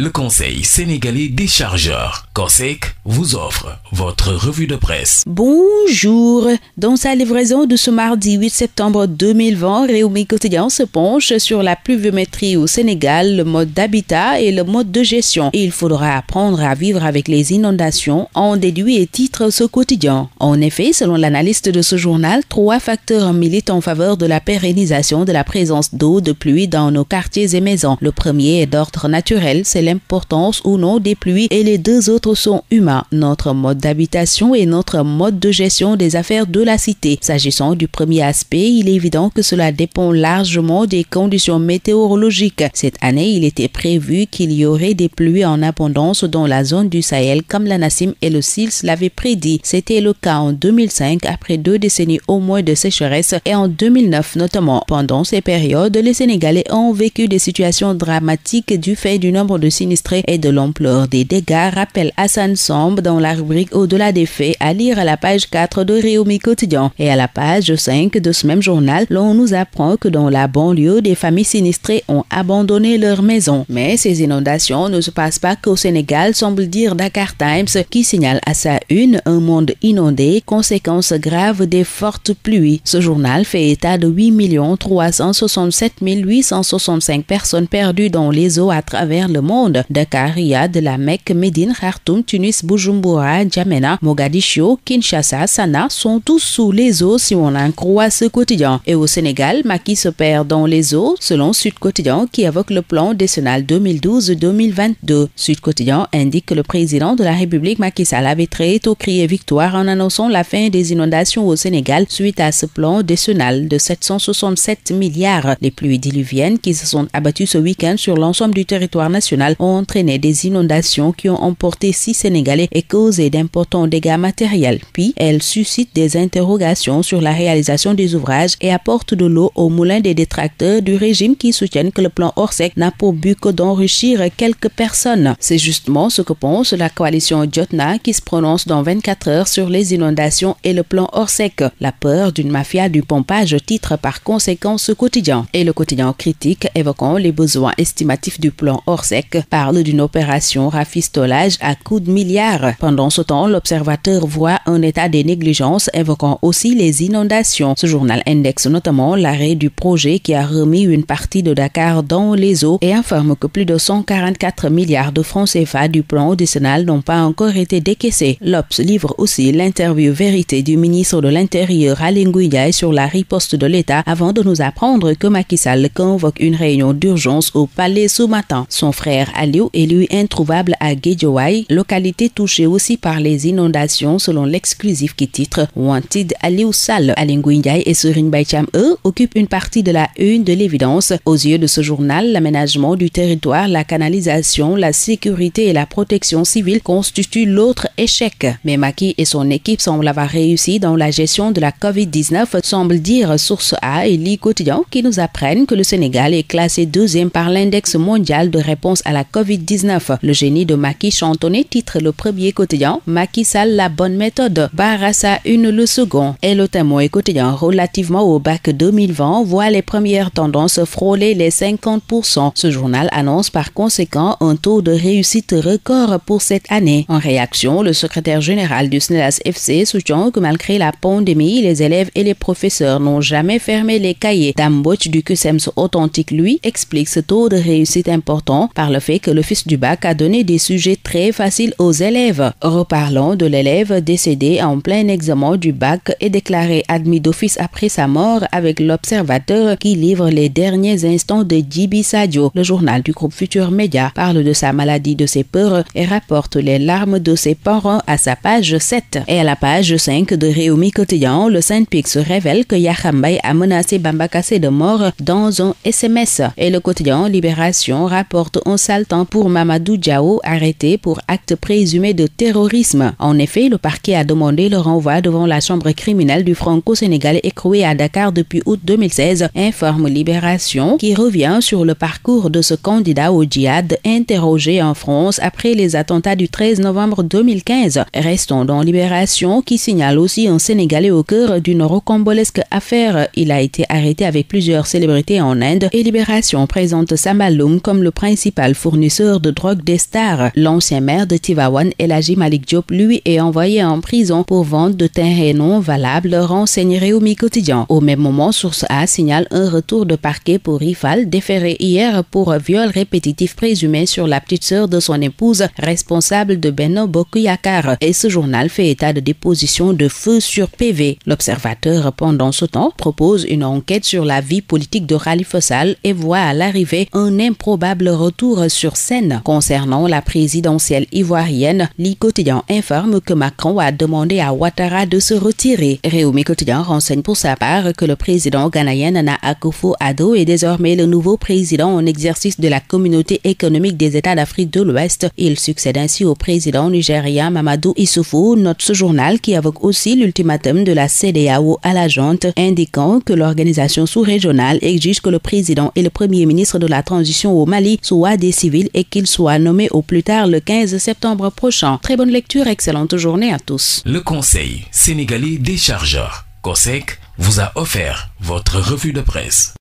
le Conseil sénégalais des chargeurs, COSEC, vous offre votre revue de presse. Bonjour. Dans sa livraison de ce mardi 8 septembre 2020, Réumi Quotidien se penche sur la pluviométrie au Sénégal, le mode d'habitat et le mode de gestion. il faudra apprendre à vivre avec les inondations, en déduit et titre ce quotidien. En effet, selon l'analyste de ce journal, trois facteurs militent en faveur de la pérennisation de la présence d'eau de pluie dans nos quartiers et maisons. Le premier est d'ordre naturel, c'est importance ou non des pluies et les deux autres sont humains, notre mode d'habitation et notre mode de gestion des affaires de la cité. S'agissant du premier aspect, il est évident que cela dépend largement des conditions météorologiques. Cette année, il était prévu qu'il y aurait des pluies en abondance dans la zone du Sahel comme la Nassim et le SILS l'avaient prédit. C'était le cas en 2005 après deux décennies au moins de sécheresse et en 2009 notamment. Pendant ces périodes, les Sénégalais ont vécu des situations dramatiques du fait du nombre de sinistrés et de l'ampleur des dégâts, rappelle Hassan Somb dans la rubrique Au-delà des faits à lire à la page 4 de Réumi Quotidien. Et à la page 5 de ce même journal, l'on nous apprend que dans la banlieue, des familles sinistrées ont abandonné leur maison. Mais ces inondations ne se passent pas qu'au Sénégal, semble dire Dakar Times, qui signale à sa une un monde inondé, conséquence grave des fortes pluies. Ce journal fait état de 8 367 865 personnes perdues dans les eaux à travers le monde Dakar, Riyad, La Mecque, Médine, Khartoum, Tunis, Bujumbura, Djamena, Mogadiscio, Kinshasa, Sana sont tous sous les eaux si on en croit ce quotidien. Et au Sénégal, Maki se perd dans les eaux selon Sud Quotidien qui évoque le plan décennal 2012-2022. Sud Quotidien indique que le président de la République Macky Sall avait très tôt crié victoire en annonçant la fin des inondations au Sénégal suite à ce plan décennal de 767 milliards. Les pluies diluviennes qui se sont abattues ce week-end sur l'ensemble du territoire national ont entraîné des inondations qui ont emporté six Sénégalais et causé d'importants dégâts matériels. Puis, elle suscite des interrogations sur la réalisation des ouvrages et apporte de l'eau au moulin des détracteurs du régime qui soutiennent que le plan Orsec n'a pour but que d'enrichir quelques personnes. C'est justement ce que pense la coalition Jotna qui se prononce dans 24 heures sur les inondations et le plan Orsec. La peur d'une mafia du pompage titre par conséquent ce quotidien. Et le quotidien critique évoquant les besoins estimatifs du plan Orsec parle d'une opération rafistolage à coups de milliards. Pendant ce temps, l'observateur voit un état de négligence évoquant aussi les inondations. Ce journal indexe notamment l'arrêt du projet qui a remis une partie de Dakar dans les eaux et informe que plus de 144 milliards de francs CFA du plan auditionnel n'ont pas encore été décaissés. L'Obs livre aussi l'interview vérité du ministre de l'Intérieur Alain sur la riposte de l'État avant de nous apprendre que Macky Sall convoque une réunion d'urgence au palais ce matin. Son frère Aliou est lui introuvable à Guédiouaï, localité touchée aussi par les inondations selon l'exclusif qui titre Wanted Aliou Sal. Ndiaye et Serine Baïcham, eux, occupent une partie de la une de l'évidence. Aux yeux de ce journal, l'aménagement du territoire, la canalisation, la sécurité et la protection civile constituent l'autre échec. Mais Maki et son équipe semblent avoir réussi dans la gestion de la COVID-19, semble dire Source A et Li Quotidien qui nous apprennent que le Sénégal est classé deuxième par l'index mondial de réponse à la COVID-19. Le génie de Maki Chantonnet titre le premier quotidien, Maki sale la bonne méthode, Barassa une le second. Et le témoin quotidien relativement au bac 2020 voit les premières tendances frôler les 50%. Ce journal annonce par conséquent un taux de réussite record pour cette année. En réaction, le secrétaire général du SNELAS FC soutient que malgré la pandémie, les élèves et les professeurs n'ont jamais fermé les cahiers. Tamboch du QSEMS e authentique, lui, explique ce taux de réussite important par le fait que le fils du bac a donné des sujets très faciles aux élèves. Reparlons de l'élève décédé en plein examen du bac et déclaré admis d'office après sa mort avec l'observateur qui livre les derniers instants de Jibi Sadio. Le journal du groupe Futur Media parle de sa maladie, de ses peurs et rapporte les larmes de ses parents à sa page 7. Et à la page 5 de Réumi Quotidien, le Saint-Pix révèle que Yahambay a menacé Bambakassé de mort dans un SMS. Et le quotidien Libération rapporte en salle. Temps pour Mamadou Diao, arrêté pour acte présumé de terrorisme. En effet, le parquet a demandé le renvoi devant la chambre criminelle du franco-sénégalais écroué à Dakar depuis août 2016, informe Libération, qui revient sur le parcours de ce candidat au djihad interrogé en France après les attentats du 13 novembre 2015. Restons dans Libération, qui signale aussi un Sénégalais au cœur d'une rocambolesque affaire. Il a été arrêté avec plusieurs célébrités en Inde et Libération présente Samaloum comme le principal fournisseur fournisseur de drogue des stars. L'ancien maire de Tivawan, Elagi Malik Diop, lui, est envoyé en prison pour vente de terrains non valables, au mi Quotidien. Au même moment, Source A signale un retour de parquet pour Rifal, déféré hier pour viol répétitif présumé sur la petite sœur de son épouse, responsable de Beno Bokuyakar. Et ce journal fait état de déposition de feu sur PV. L'observateur, pendant ce temps, propose une enquête sur la vie politique de Khalifa Sall et voit à l'arrivée un improbable retour sur scène. Concernant la présidentielle ivoirienne, Li Quotidien informe que Macron a demandé à Ouattara de se retirer. Réumi Quotidien renseigne pour sa part que le président ghanéen Nana Akufo-Addo est désormais le nouveau président en exercice de la communauté économique des États d'Afrique de l'Ouest. Il succède ainsi au président nigérien Mamadou Issoufou, note ce journal qui évoque aussi l'ultimatum de la CDAO à la jante, indiquant que l'organisation sous-régionale exige que le président et le premier ministre de la transition au Mali soient des et qu'il soit nommé au plus tard le 15 septembre prochain. Très bonne lecture, excellente journée à tous. Le Conseil sénégalais des chargeurs, COSEC, vous a offert votre revue de presse.